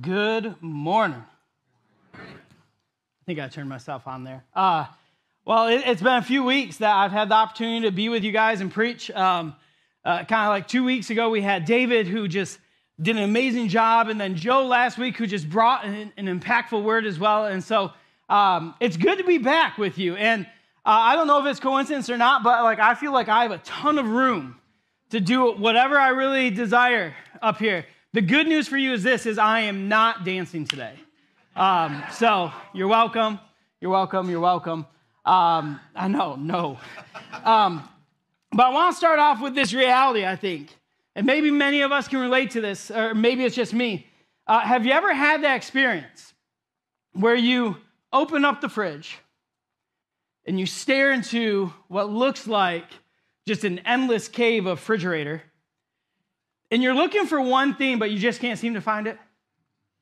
Good morning. I think I turned myself on there. Uh, well, it, has been a few weeks that I've had the opportunity to be with you guys and preach. Um, uh, kind of like two weeks ago, we had David who just did an amazing job, and then Joe last week who just brought an, an impactful word as well. And so um, it's good to be back with you. And uh, I don't know if it's coincidence or not, but like I feel like I have a ton of room to do whatever I really desire up here. The good news for you is this, is I am not dancing today. Um, so you're welcome. You're welcome. You're welcome. Um, I know, no. Um, but I want to start off with this reality, I think. And maybe many of us can relate to this, or maybe it's just me. Uh, have you ever had that experience where you open up the fridge and you stare into what looks like just an endless cave of refrigerator and you're looking for one thing, but you just can't seem to find it.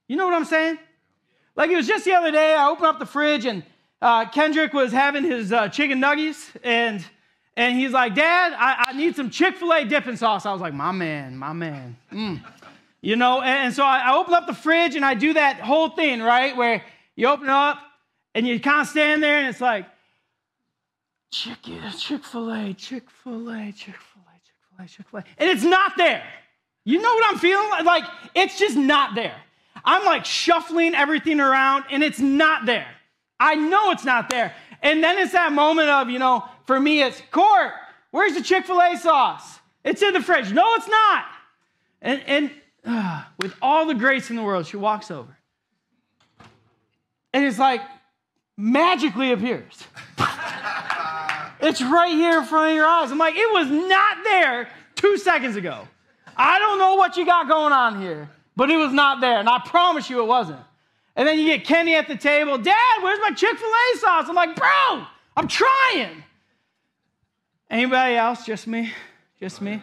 You know what I'm saying? Like it was just the other day, I opened up the fridge and uh, Kendrick was having his uh, chicken nuggets, and and he's like, Dad, I, I need some Chick fil A dipping sauce. I was like, My man, my man. Mm. You know, and, and so I, I open up the fridge and I do that whole thing, right? Where you open up and you kind of stand there and it's like, Chick, Chick fil A, Chick fil A, Chick fil A, Chick fil A, Chick fil A. And it's not there. You know what I'm feeling? Like, it's just not there. I'm like shuffling everything around and it's not there. I know it's not there. And then it's that moment of, you know, for me, it's Court, where's the Chick fil A sauce? It's in the fridge. No, it's not. And, and uh, with all the grace in the world, she walks over. And it's like magically appears. it's right here in front of your eyes. I'm like, it was not there two seconds ago. I don't know what you got going on here, but it was not there. And I promise you it wasn't. And then you get Kenny at the table, Dad, where's my Chick fil A sauce? I'm like, Bro, I'm trying. Anybody else? Just me? Just me?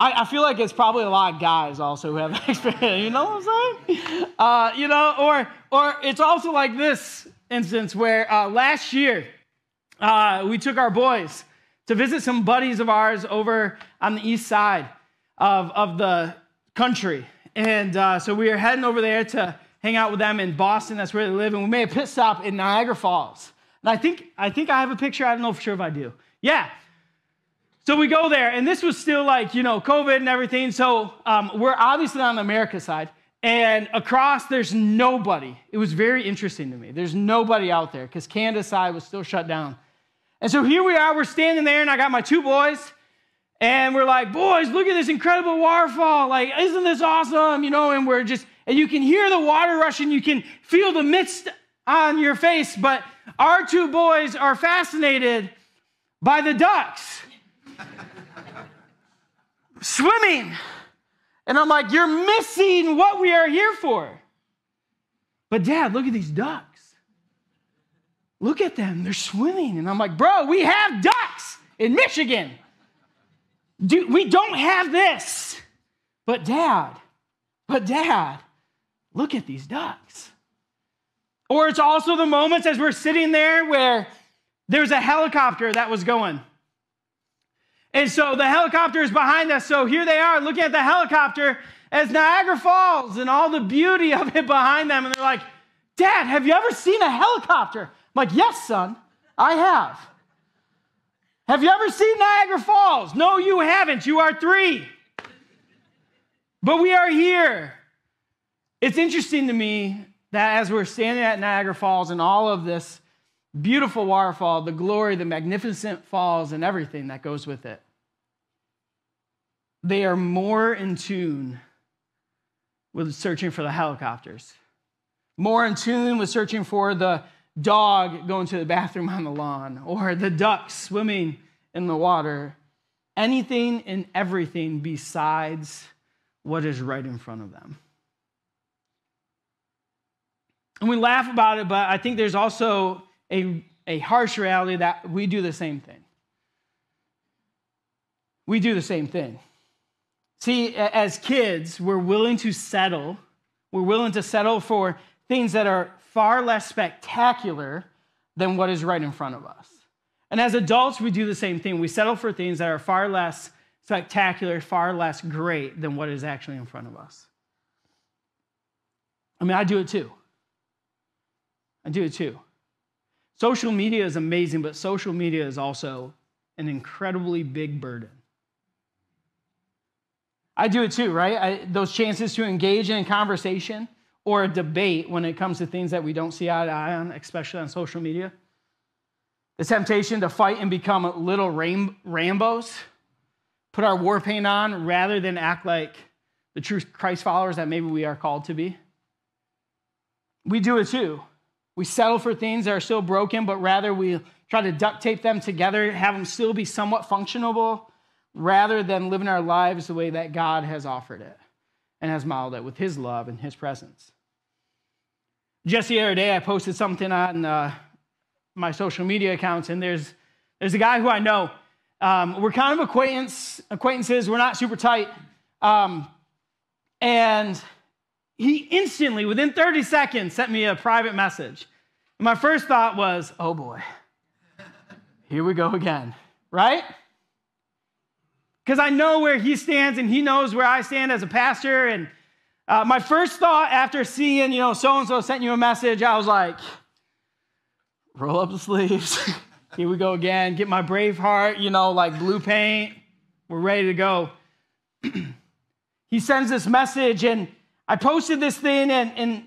I, I, feel like it's probably a lot of guys also who have that experience. You know what I'm saying? Uh, you know, or or it's also like this instance where uh, last year uh, we took our boys to visit some buddies of ours over on the east side, of, of the country. And uh, so we are heading over there to hang out with them in Boston. That's where they live. And we made a pit stop in Niagara Falls. And I think I think I have a picture. I don't know for sure if I do. Yeah. So we go there, and this was still like you know COVID and everything. So um, we're obviously on the America side, and across there's nobody. It was very interesting to me. There's nobody out there because Canada side was still shut down. And so here we are. We're standing there, and I got my two boys, and we're like, boys, look at this incredible waterfall. Like, isn't this awesome? You know, and we're just, and you can hear the water rushing, you can feel the mist on your face, but our two boys are fascinated by the ducks swimming. And I'm like, you're missing what we are here for. But dad, look at these ducks. Look at them, they're swimming. And I'm like, bro, we have ducks in Michigan. Do, we don't have this. But, Dad, but, Dad, look at these ducks. Or it's also the moments as we're sitting there where there's a helicopter that was going. And so the helicopter is behind us. So here they are looking at the helicopter as Niagara Falls and all the beauty of it behind them. And they're like, Dad, have you ever seen a helicopter? I'm like, Yes, son, I have. Have you ever seen Niagara Falls? No, you haven't. You are three. But we are here. It's interesting to me that as we're standing at Niagara Falls and all of this beautiful waterfall, the glory, the magnificent falls, and everything that goes with it, they are more in tune with searching for the helicopters, more in tune with searching for the dog going to the bathroom on the lawn or the duck swimming in the water. Anything and everything besides what is right in front of them. And we laugh about it, but I think there's also a, a harsh reality that we do the same thing. We do the same thing. See, as kids, we're willing to settle. We're willing to settle for things that are far less spectacular than what is right in front of us. And as adults, we do the same thing. We settle for things that are far less spectacular, far less great than what is actually in front of us. I mean, I do it too. I do it too. Social media is amazing, but social media is also an incredibly big burden. I do it too, right? I, those chances to engage in conversation or a debate when it comes to things that we don't see eye to eye on, especially on social media. The temptation to fight and become little Ram- Rambos, put our war paint on rather than act like the true Christ followers that maybe we are called to be. We do it too. We settle for things that are still broken, but rather we try to duct tape them together, have them still be somewhat functionable, rather than living our lives the way that God has offered it and has modeled it with His love and His presence. Just the other day, I posted something on uh, my social media accounts, and there's there's a guy who I know. Um, we're kind of acquaintance acquaintances. We're not super tight, um, and he instantly, within 30 seconds, sent me a private message. And my first thought was, "Oh boy, here we go again," right? Because I know where he stands, and he knows where I stand as a pastor, and uh, my first thought after seeing, you know, so and so sent you a message, I was like, roll up the sleeves. Here we go again. Get my brave heart, you know, like blue paint. We're ready to go. he sends this message, and I posted this thing, and, and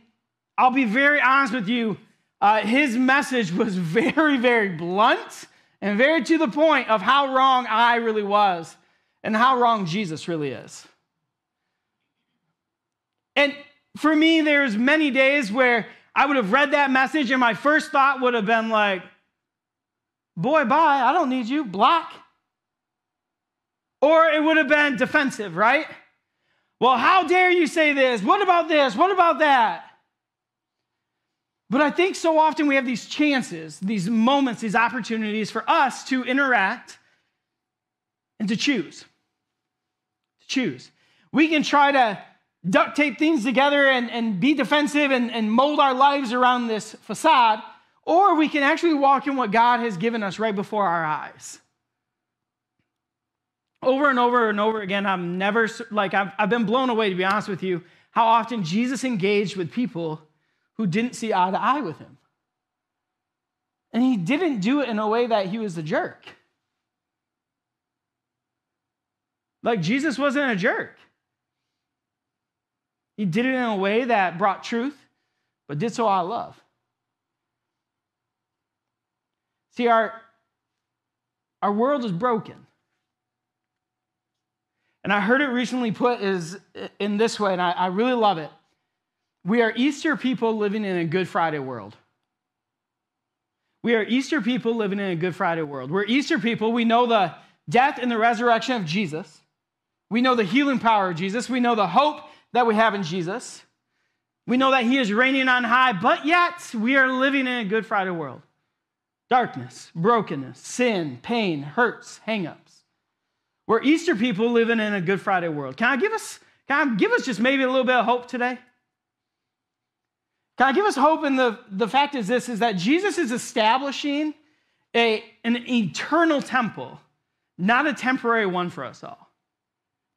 I'll be very honest with you. Uh, his message was very, very blunt and very to the point of how wrong I really was and how wrong Jesus really is. And for me, there's many days where I would have read that message and my first thought would have been like, boy, bye, I don't need you, block. Or it would have been defensive, right? Well, how dare you say this? What about this? What about that? But I think so often we have these chances, these moments, these opportunities for us to interact and to choose. To choose. We can try to duct tape things together and, and be defensive and, and mold our lives around this facade, or we can actually walk in what God has given us right before our eyes. Over and over and over again, I'm never, like, I've, I've been blown away, to be honest with you, how often Jesus engaged with people who didn't see eye to eye with him. And he didn't do it in a way that he was a jerk. Like, Jesus wasn't a jerk. He did it in a way that brought truth, but did so out of love. See, our, our world is broken. And I heard it recently put is in this way, and I, I really love it. We are Easter people living in a Good Friday world. We are Easter people living in a Good Friday world. We're Easter people. We know the death and the resurrection of Jesus. We know the healing power of Jesus. We know the hope that we have in Jesus. We know that He is reigning on high, but yet we are living in a Good Friday world darkness, brokenness, sin, pain, hurts, hangups. We're Easter people living in a Good Friday world. Can I give us, can I give us just maybe a little bit of hope today? Can I give us hope? And the, the fact is this is that Jesus is establishing a, an eternal temple, not a temporary one for us all.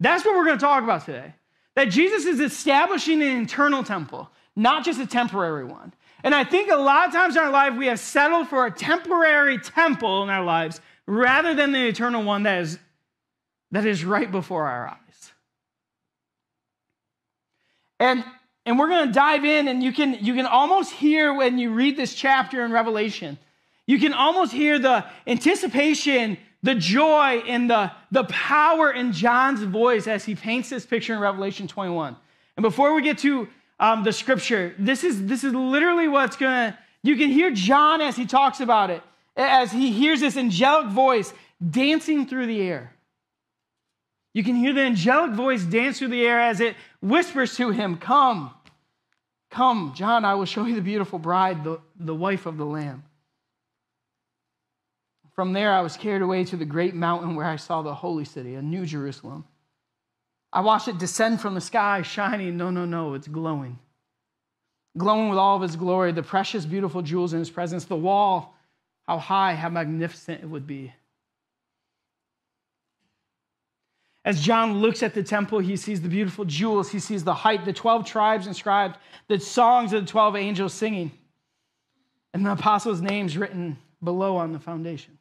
That's what we're going to talk about today. That Jesus is establishing an internal temple, not just a temporary one. And I think a lot of times in our life, we have settled for a temporary temple in our lives rather than the eternal one that is, that is right before our eyes. And, and we're going to dive in, and you can, you can almost hear when you read this chapter in Revelation, you can almost hear the anticipation the joy and the, the power in John's voice as he paints this picture in Revelation 21. And before we get to um, the scripture, this is, this is literally what's going to, you can hear John as he talks about it, as he hears this angelic voice dancing through the air. You can hear the angelic voice dance through the air as it whispers to him, Come, come, John, I will show you the beautiful bride, the, the wife of the Lamb. From there, I was carried away to the great mountain where I saw the holy city, a new Jerusalem. I watched it descend from the sky, shining. No, no, no, it's glowing. Glowing with all of its glory, the precious, beautiful jewels in his presence, the wall, how high, how magnificent it would be. As John looks at the temple, he sees the beautiful jewels, he sees the height, the 12 tribes inscribed, the songs of the 12 angels singing, and the apostles' names written below on the foundation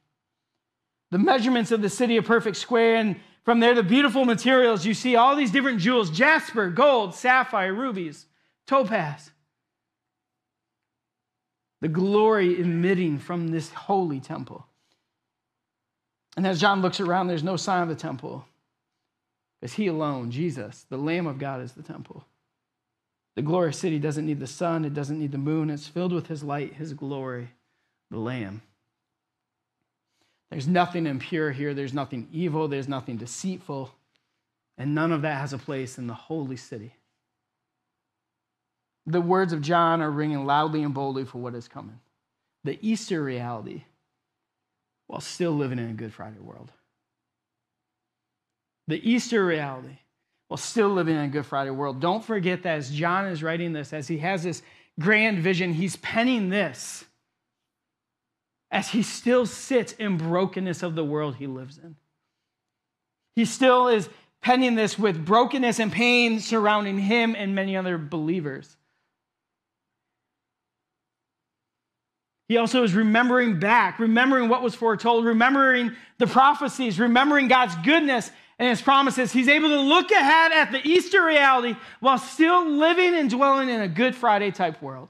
the measurements of the city of perfect square, and from there, the beautiful materials. You see all these different jewels jasper, gold, sapphire, rubies, topaz. The glory emitting from this holy temple. And as John looks around, there's no sign of the temple. Because he alone, Jesus, the Lamb of God, is the temple. The glorious city doesn't need the sun, it doesn't need the moon. It's filled with his light, his glory, the Lamb. There's nothing impure here, there's nothing evil, there's nothing deceitful, and none of that has a place in the holy city. The words of John are ringing loudly and boldly for what is coming. The Easter reality, while still living in a Good Friday world. The Easter reality, while still living in a Good Friday world. Don't forget that as John is writing this, as he has this grand vision, he's penning this as he still sits in brokenness of the world he lives in. He still is penning this with brokenness and pain surrounding him and many other believers. He also is remembering back, remembering what was foretold, remembering the prophecies, remembering God's goodness and his promises. He's able to look ahead at the Easter reality while still living and dwelling in a Good Friday type world.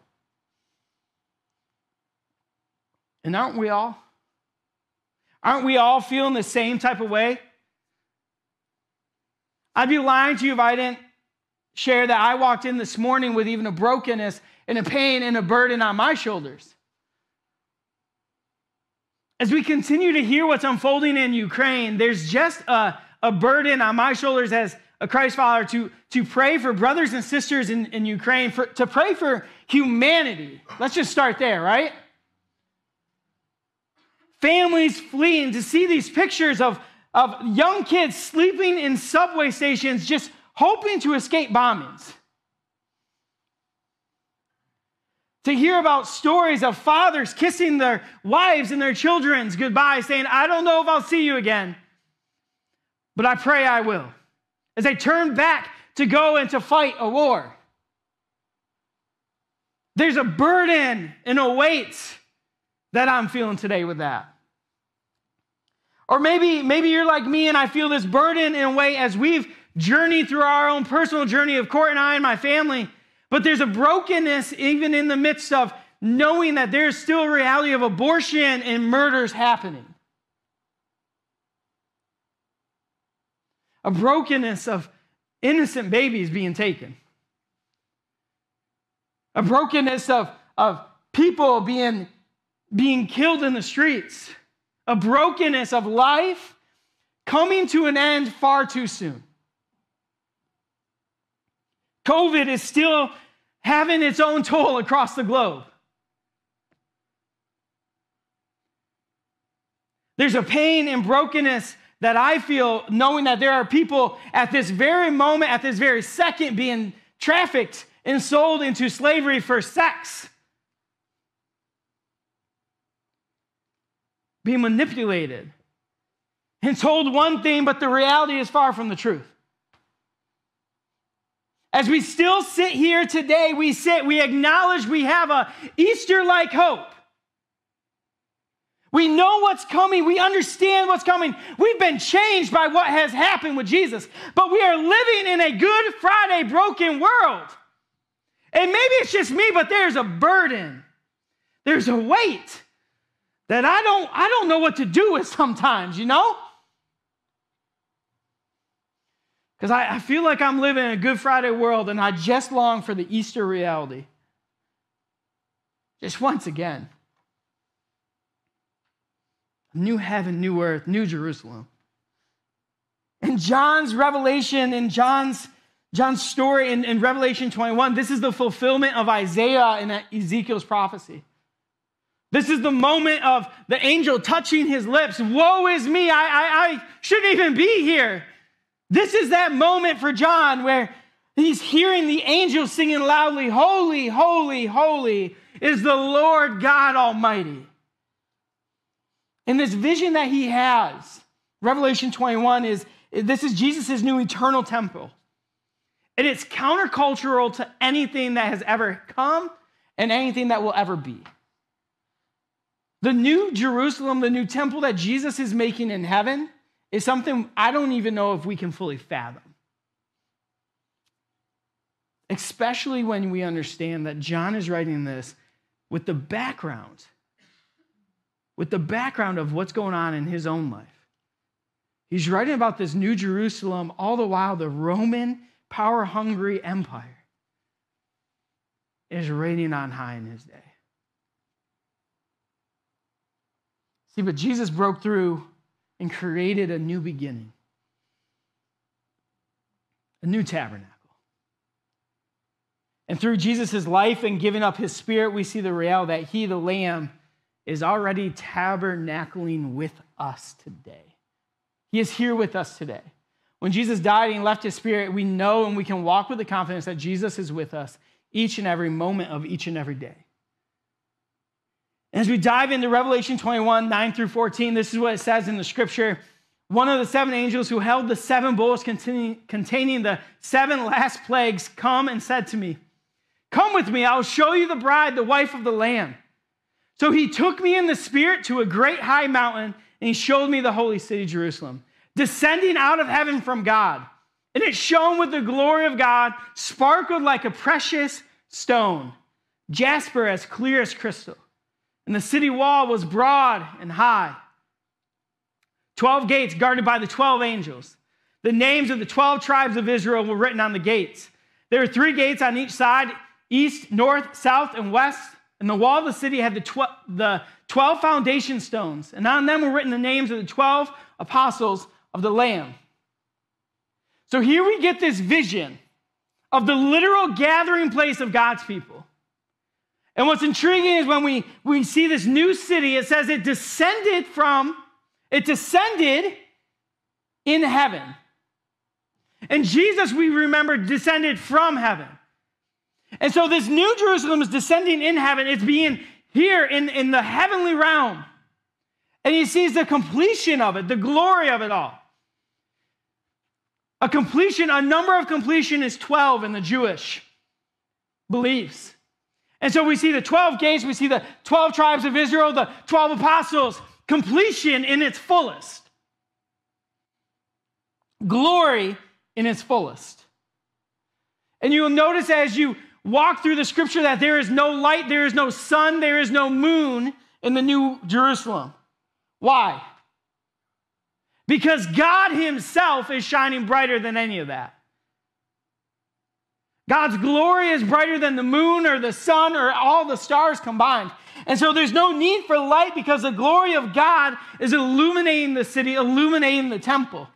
And aren't we all? Aren't we all feeling the same type of way? I'd be lying to you if I didn't share that I walked in this morning with even a brokenness and a pain and a burden on my shoulders. As we continue to hear what's unfolding in Ukraine, there's just a, a burden on my shoulders as a Christ follower to, to pray for brothers and sisters in, in Ukraine, for, to pray for humanity. Let's just start there, right? families fleeing, to see these pictures of, of young kids sleeping in subway stations just hoping to escape bombings. To hear about stories of fathers kissing their wives and their children's goodbye, saying, I don't know if I'll see you again, but I pray I will, as they turn back to go and to fight a war. There's a burden and a weight that I'm feeling today with that. Or maybe, maybe you're like me and I feel this burden in a way as we've journeyed through our own personal journey of Court and I and my family. But there's a brokenness even in the midst of knowing that there's still a reality of abortion and murders happening. A brokenness of innocent babies being taken. A brokenness of, of people being, being killed in the streets a brokenness of life coming to an end far too soon. COVID is still having its own toll across the globe. There's a pain and brokenness that I feel knowing that there are people at this very moment, at this very second, being trafficked and sold into slavery for sex. be manipulated and told one thing, but the reality is far from the truth. As we still sit here today, we sit, we acknowledge we have a Easter-like hope. We know what's coming. We understand what's coming. We've been changed by what has happened with Jesus, but we are living in a Good Friday broken world. And maybe it's just me, but there's a burden, there's a weight that I don't, I don't know what to do with sometimes, you know? Because I, I feel like I'm living in a Good Friday world and I just long for the Easter reality. Just once again. New heaven, new earth, new Jerusalem. And John's revelation and John's John's story in, in Revelation 21, this is the fulfillment of Isaiah and Ezekiel's prophecy. This is the moment of the angel touching his lips. Woe is me, I, I, I shouldn't even be here. This is that moment for John where he's hearing the angel singing loudly, Holy, holy, holy is the Lord God Almighty. And this vision that he has, Revelation 21, is this is Jesus' new eternal temple. And it's countercultural to anything that has ever come and anything that will ever be. The new Jerusalem, the new temple that Jesus is making in heaven, is something I don't even know if we can fully fathom. Especially when we understand that John is writing this with the background, with the background of what's going on in his own life. He's writing about this new Jerusalem, all the while the Roman power hungry empire is reigning on high in his day. See, but Jesus broke through and created a new beginning, a new tabernacle. And through Jesus' life and giving up his spirit, we see the reality that he, the Lamb, is already tabernacling with us today. He is here with us today. When Jesus died and left his spirit, we know and we can walk with the confidence that Jesus is with us each and every moment of each and every day. As we dive into Revelation 21 9 through 14, this is what it says in the scripture. One of the seven angels who held the seven bowls containing the seven last plagues come and said to me, Come with me, I'll show you the bride, the wife of the Lamb. So he took me in the spirit to a great high mountain, and he showed me the holy city, Jerusalem, descending out of heaven from God. And it shone with the glory of God, sparkled like a precious stone, jasper as clear as crystal. And the city wall was broad and high. Twelve gates guarded by the twelve angels. The names of the twelve tribes of Israel were written on the gates. There were three gates on each side east, north, south, and west. And the wall of the city had the, tw- the 12 foundation stones, and on them were written the names of the 12 apostles of the Lamb. So here we get this vision of the literal gathering place of God's people. And what's intriguing is when we, we see this new city, it says it descended from, it descended in heaven. And Jesus, we remember, descended from heaven. And so this new Jerusalem is descending in heaven. It's being here in, in the heavenly realm. And he sees the completion of it, the glory of it all. A completion, a number of completion is 12 in the Jewish beliefs. And so we see the 12 gates, we see the 12 tribes of Israel, the 12 apostles, completion in its fullest, glory in its fullest. And you'll notice as you walk through the scripture that there is no light, there is no sun, there is no moon in the New Jerusalem. Why? Because God Himself is shining brighter than any of that. God's glory is brighter than the moon or the sun or all the stars combined. And so there's no need for light because the glory of God is illuminating the city, illuminating the temple.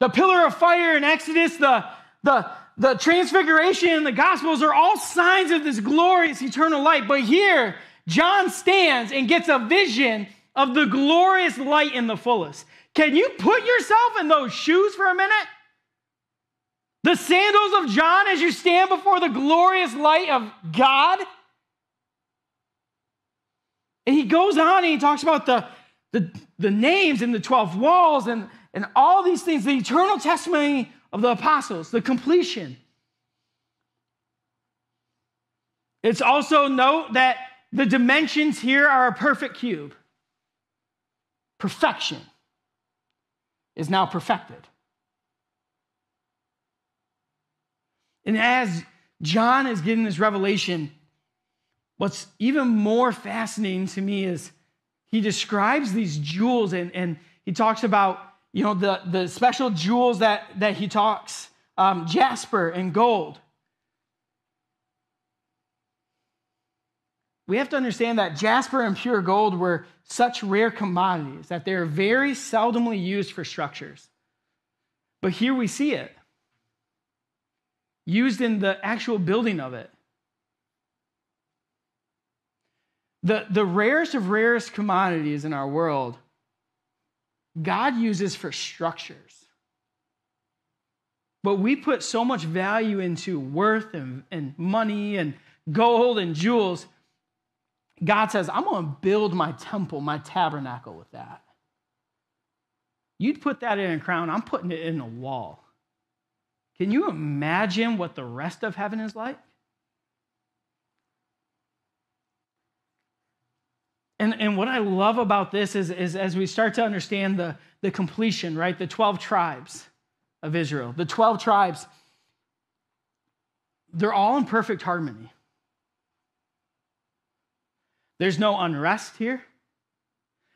The pillar of fire in Exodus, the, the, the transfiguration in the Gospels are all signs of this glorious eternal light. But here, John stands and gets a vision of the glorious light in the fullest. Can you put yourself in those shoes for a minute? The sandals of John as you stand before the glorious light of God. And he goes on and he talks about the, the, the names and the 12 walls and, and all these things, the eternal testimony of the apostles, the completion. It's also note that the dimensions here are a perfect cube. Perfection is now perfected. And as John is getting this revelation, what's even more fascinating to me is he describes these jewels and, and he talks about you know the, the special jewels that, that he talks um, jasper and gold we have to understand that jasper and pure gold were such rare commodities that they're very seldomly used for structures but here we see it used in the actual building of it. The, the rarest of rarest commodities in our world, God uses for structures. But we put so much value into worth and, and money and gold and jewels. God says, I'm going to build my temple, my tabernacle with that. You'd put that in a crown, I'm putting it in a wall. Can you imagine what the rest of heaven is like? And, and what I love about this is, is as we start to understand the, the completion, right? The 12 tribes of Israel, the 12 tribes, they're all in perfect harmony. There's no unrest here.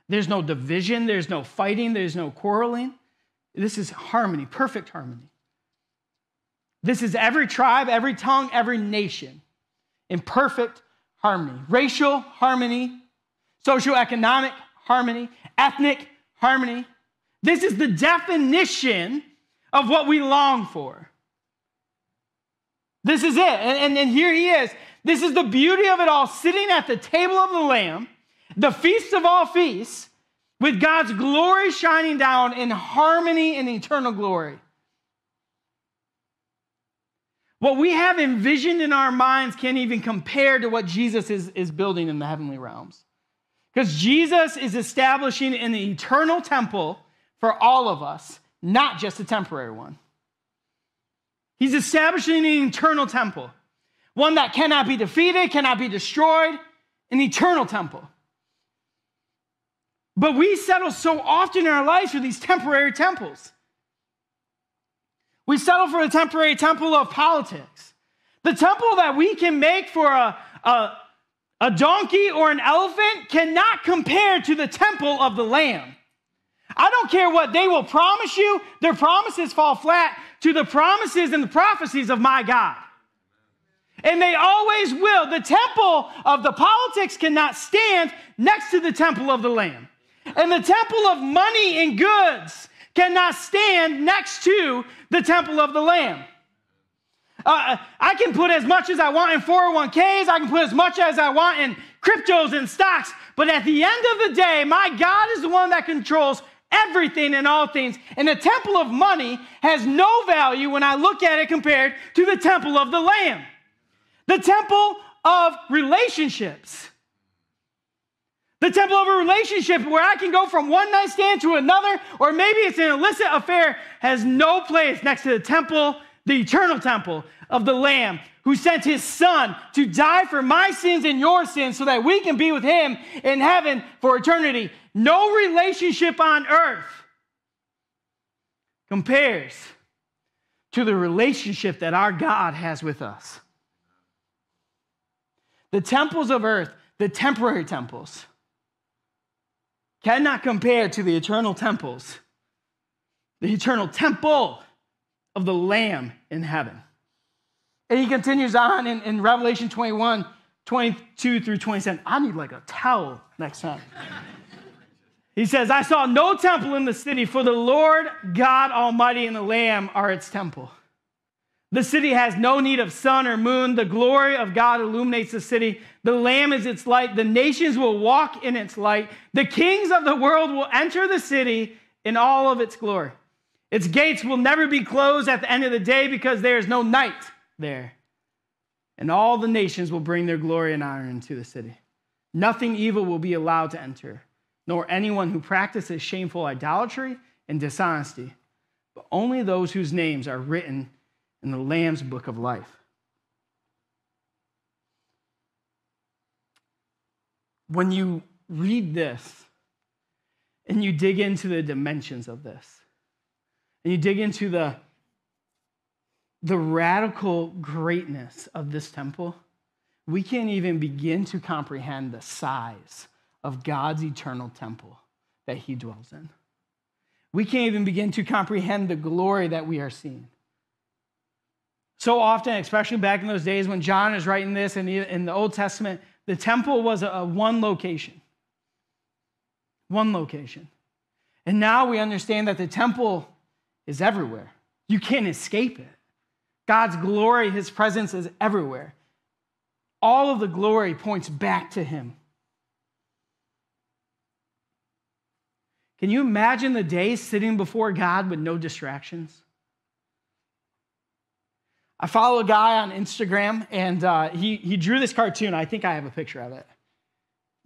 There's no division. There's no fighting. There's no quarreling. This is harmony, perfect harmony. This is every tribe, every tongue, every nation in perfect harmony. Racial harmony, socioeconomic harmony, ethnic harmony. This is the definition of what we long for. This is it. And, and, and, here he is. This is the beauty of it all sitting at the table of the Lamb, the feast of all feasts, with God's glory shining down in harmony and eternal glory. What we have envisioned in our minds can't even compare to what Jesus is, is building in the heavenly realms. Because Jesus is establishing an eternal temple for all of us, not just a temporary one. He's establishing an eternal temple, one that cannot be defeated, cannot be destroyed, an eternal temple. But we settle so often in our lives for these temporary temples. We settle for the temporary temple of politics. The temple that we can make for a, a, a donkey or an elephant cannot compare to the temple of the Lamb. I don't care what they will promise you, their promises fall flat to the promises and the prophecies of my God. And they always will. The temple of the politics cannot stand next to the temple of the Lamb. And the temple of money and goods cannot stand next to the temple of the Lamb. Uh, I can put as much as I want in 401ks, I can put as much as I want in cryptos and stocks, but at the end of the day, my God is the one that controls everything and all things. And the temple of money has no value when I look at it compared to the temple of the Lamb, the temple of relationships the temple of a relationship where I can go from one night stand to another, or maybe it's an illicit affair, has no place next to the temple, the eternal temple of the Lamb who sent his son to die for my sins and your sins so that we can be with him in heaven for eternity. No relationship on earth compares to the relationship that our God has with us. The temples of earth, the temporary temples, cannot compare to the eternal temples, the eternal temple of the Lamb in heaven. And he continues on in, in Revelation 21 22 through 27. I need like a towel next time. he says, I saw no temple in the city, for the Lord God Almighty and the Lamb are its temple. The city has no need of sun or moon. The glory of God illuminates the city. The Lamb is its light. The nations will walk in its light. The kings of the world will enter the city in all of its glory. Its gates will never be closed at the end of the day because there is no night there. And all the nations will bring their glory and honor into the city. Nothing evil will be allowed to enter, nor anyone who practices shameful idolatry and dishonesty, but only those whose names are written in the Lamb's book of life. When you read this and you dig into the dimensions of this, and you dig into the, the radical greatness of this temple, we can't even begin to comprehend the size of God's eternal temple that he dwells in. We can't even begin to comprehend the glory that we are seeing. So often, especially back in those days when John is writing this in the, in the Old Testament, the temple was a, a one location. One location. And now we understand that the temple is everywhere. You can't escape it. God's glory, his presence is everywhere. All of the glory points back to him. Can you imagine the day sitting before God with no distractions? I follow a guy on Instagram, and uh, he, he drew this cartoon. I think I have a picture of it.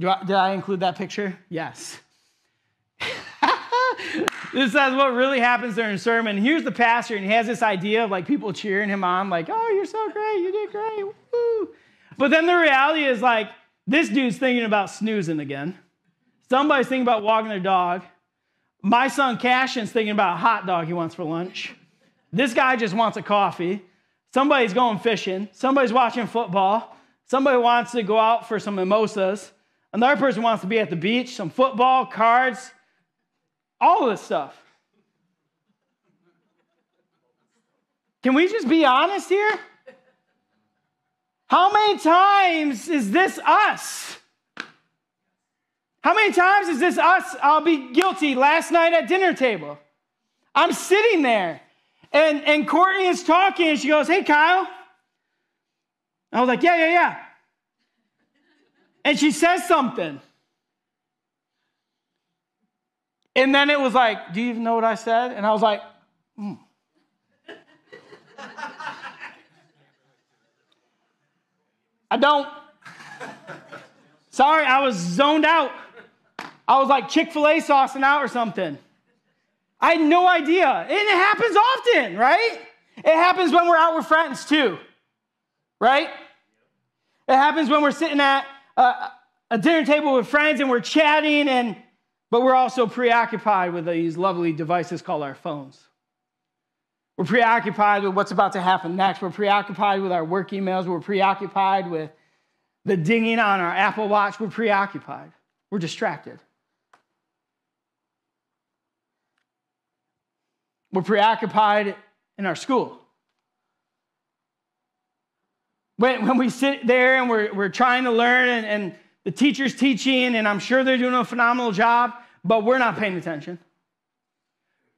I, did I include that picture? Yes. this is what really happens during a sermon. Here's the pastor, and he has this idea of like people cheering him on, like, oh, you're so great, you did great, woo. But then the reality is like, this dude's thinking about snoozing again. Somebody's thinking about walking their dog. My son Cashin's thinking about a hot dog he wants for lunch. This guy just wants a coffee. Somebody's going fishing. Somebody's watching football. Somebody wants to go out for some mimosas. Another person wants to be at the beach, some football, cards, all this stuff. Can we just be honest here? How many times is this us? How many times is this us? I'll be guilty last night at dinner table. I'm sitting there and, and Courtney is talking and she goes, Hey, Kyle. I was like, Yeah, yeah, yeah. And she says something. And then it was like, Do you even know what I said? And I was like, mm. I don't. Sorry, I was zoned out. I was like Chick fil A saucing out or something. I had no idea. And it happens often, right? It happens when we're out with friends too, right? It happens when we're sitting at a, uh, a dinner table with friends and we're chatting, and but we're also preoccupied with these lovely devices called our phones. We're preoccupied with what's about to happen next. We're preoccupied with our work emails. We're preoccupied with the dinging on our Apple Watch. We're preoccupied. We're distracted. We're preoccupied in our school. When, when we sit there and we're, we're trying to learn and, and the teacher's teaching, and I'm sure they're doing a phenomenal job, but we're not paying attention.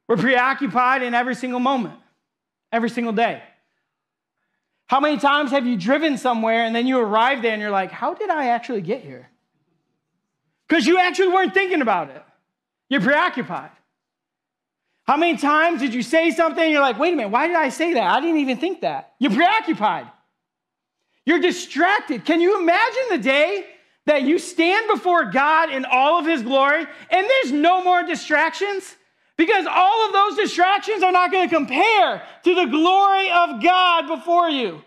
We're preoccupied in every single moment, every single day. How many times have you driven somewhere and then you arrive there and you're like, how did I actually get here? Because you actually weren't thinking about it. You're preoccupied. How many times did you say something? You're like, wait a minute, why did I say that? I didn't even think that. You're preoccupied. You're distracted. Can you imagine the day that you stand before God in all of his glory and there's no more distractions? Because all of those distractions are not going to compare to the glory of God before you.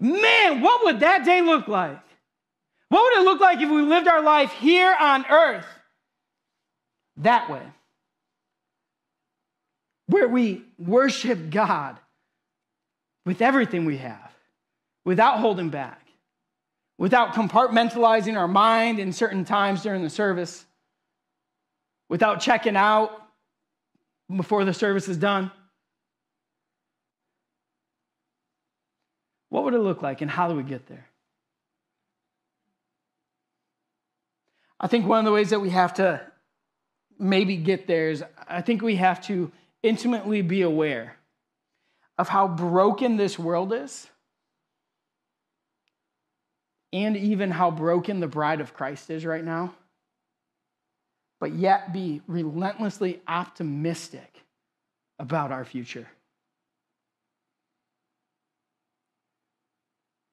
Man, what would that day look like? What would it look like if we lived our life here on earth that way? where we worship God with everything we have, without holding back, without compartmentalizing our mind in certain times during the service, without checking out before the service is done. What would it look like, and how do we get there? I think one of the ways that we have to maybe get there is I think we have to intimately be aware of how broken this world is and even how broken the bride of Christ is right now, but yet be relentlessly optimistic about our future.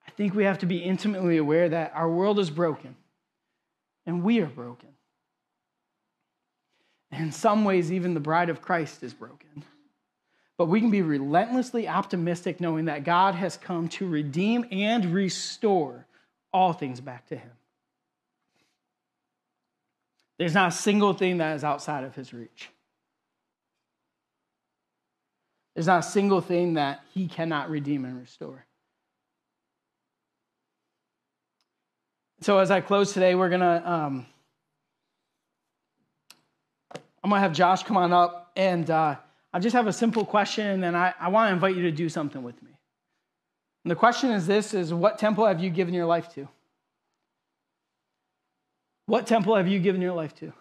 I think we have to be intimately aware that our world is broken and we are broken. In some ways, even the bride of Christ is broken. But we can be relentlessly optimistic knowing that God has come to redeem and restore all things back to Him. There's not a single thing that is outside of His reach. There's not a single thing that He cannot redeem and restore. So, as I close today, we're going to. Um, I'm going to have Josh come on up. And uh, I just have a simple question, and I, I want to invite you to do something with me. And the question is this is what temple have you given your life to? What temple have you given your life to?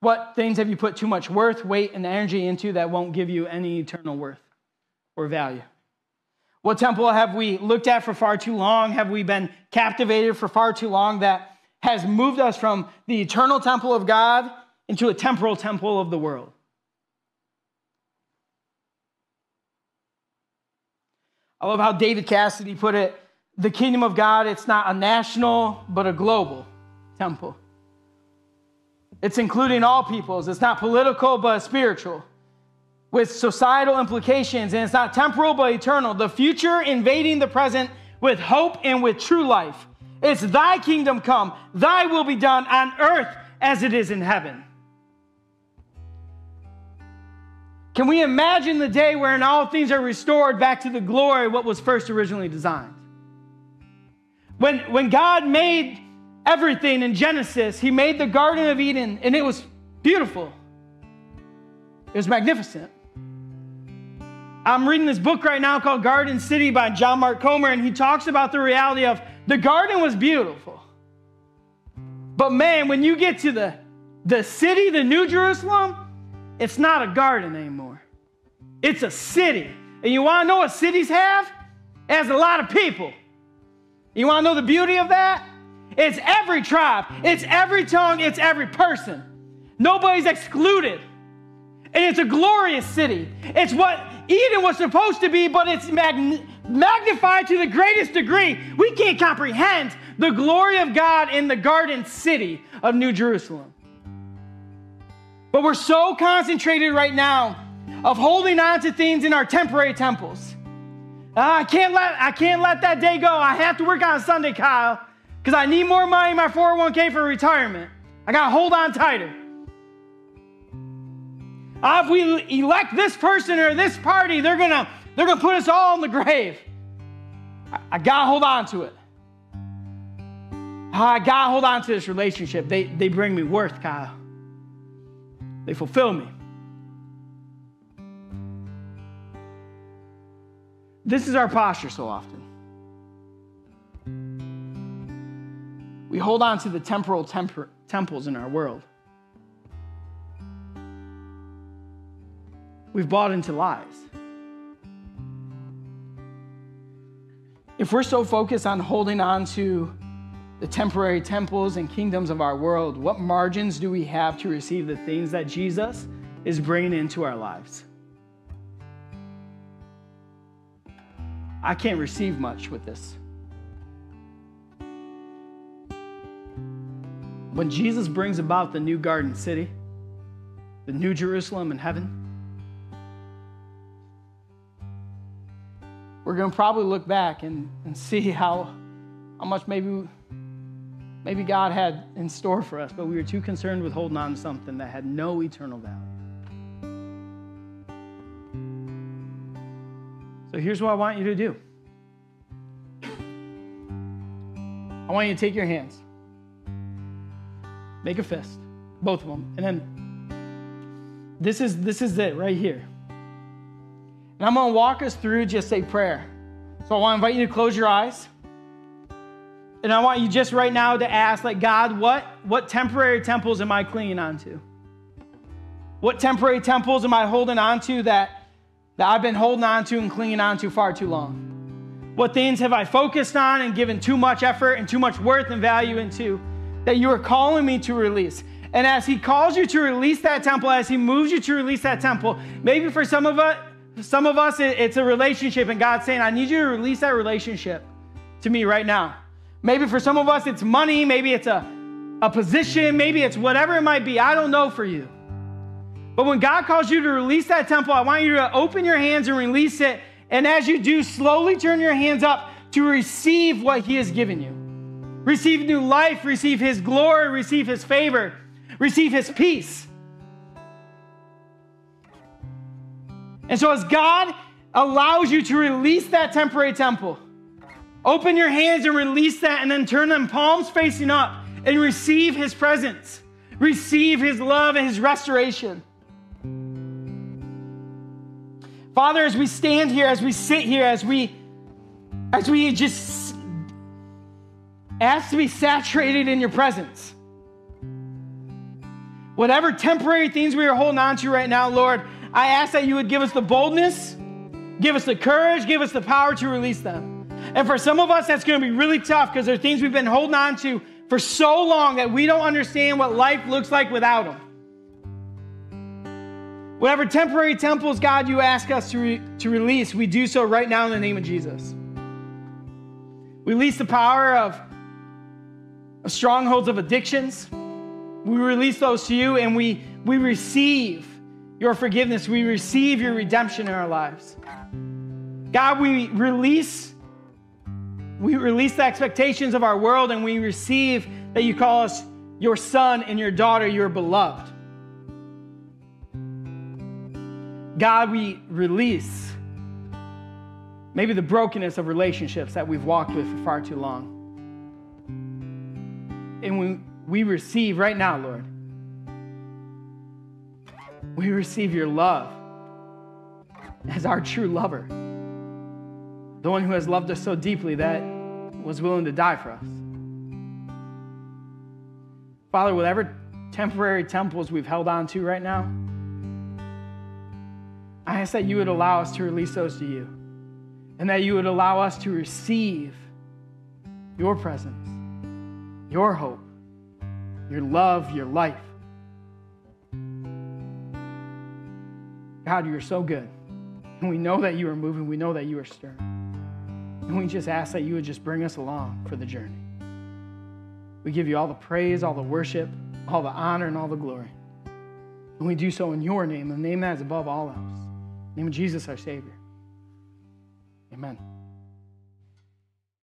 What things have you put too much worth, weight, and energy into that won't give you any eternal worth or value? What temple have we looked at for far too long? Have we been captivated for far too long that has moved us from the eternal temple of God into a temporal temple of the world. I love how David Cassidy put it the kingdom of God, it's not a national, but a global temple. It's including all peoples. It's not political, but spiritual, with societal implications. And it's not temporal, but eternal. The future invading the present with hope and with true life. It's thy kingdom come, thy will be done on earth as it is in heaven. Can we imagine the day wherein all things are restored back to the glory what was first originally designed? When, when God made everything in Genesis, He made the Garden of Eden, and it was beautiful. It was magnificent. I'm reading this book right now called Garden City by John Mark Comer, and he talks about the reality of the garden was beautiful. But man, when you get to the, the city, the New Jerusalem, it's not a garden anymore, it's a city. And you want to know what cities have? It has a lot of people. You want to know the beauty of that? It's every tribe, it's every tongue, it's every person. Nobody's excluded. And it's a glorious city. It's what Eden was supposed to be, but it's magnified to the greatest degree. We can't comprehend the glory of God in the garden city of New Jerusalem. But we're so concentrated right now of holding on to things in our temporary temples. Ah, I can't let I can't let that day go. I have to work on Sunday, Kyle, because I need more money in my 401k for retirement. I gotta hold on tighter. Uh, if we elect this person or this party, they're gonna they're gonna put us all in the grave. I, I gotta hold on to it. Ah, I gotta hold on to this relationship. They they bring me worth, Kyle. They fulfill me. This is our posture so often. We hold on to the temporal temper- temples in our world. We've bought into lies. If we're so focused on holding on to the temporary temples and kingdoms of our world, what margins do we have to receive the things that Jesus is bringing into our lives? I can't receive much with this. When Jesus brings about the new garden city, the new Jerusalem in heaven, we're going to probably look back and, and see how, how much maybe maybe God had in store for us, but we were too concerned with holding on to something that had no eternal value. So here's what I want you to do I want you to take your hands, make a fist, both of them, and then this is this is it right here. And I'm gonna walk us through just a prayer. So I want to invite you to close your eyes. And I want you just right now to ask, like, God, what, what temporary temples am I clinging on to? What temporary temples am I holding on to that, that I've been holding on to and clinging on to far too long? What things have I focused on and given too much effort and too much worth and value into that you are calling me to release? And as He calls you to release that temple, as He moves you to release that temple, maybe for some of us, some of us, it's a relationship, and God's saying, I need you to release that relationship to me right now. Maybe for some of us, it's money. Maybe it's a, a position. Maybe it's whatever it might be. I don't know for you. But when God calls you to release that temple, I want you to open your hands and release it. And as you do, slowly turn your hands up to receive what He has given you. Receive new life, receive His glory, receive His favor, receive His peace. And so, as God allows you to release that temporary temple, Open your hands and release that, and then turn them palms facing up and receive His presence. Receive His love and His restoration. Father, as we stand here, as we sit here, as we as we just ask to be saturated in your presence. Whatever temporary things we are holding on to right now, Lord, I ask that you would give us the boldness, give us the courage, give us the power to release them. And for some of us, that's going to be really tough because there are things we've been holding on to for so long that we don't understand what life looks like without them. Whatever temporary temples, God, you ask us to, re- to release, we do so right now in the name of Jesus. We release the power of, of strongholds of addictions. We release those to you and we, we receive your forgiveness. We receive your redemption in our lives. God, we release we release the expectations of our world and we receive that you call us your son and your daughter, your beloved. God, we release maybe the brokenness of relationships that we've walked with for far too long. And we, we receive right now, Lord, we receive your love as our true lover, the one who has loved us so deeply that was willing to die for us. Father, whatever temporary temples we've held on to right now, I ask that you would allow us to release those to you and that you would allow us to receive your presence, your hope, your love, your life. God, you are so good. And we know that you are moving, we know that you are stirring. And we just ask that you would just bring us along for the journey. We give you all the praise, all the worship, all the honor, and all the glory. And we do so in your name, the name that is above all else. In the name of Jesus, our Savior. Amen.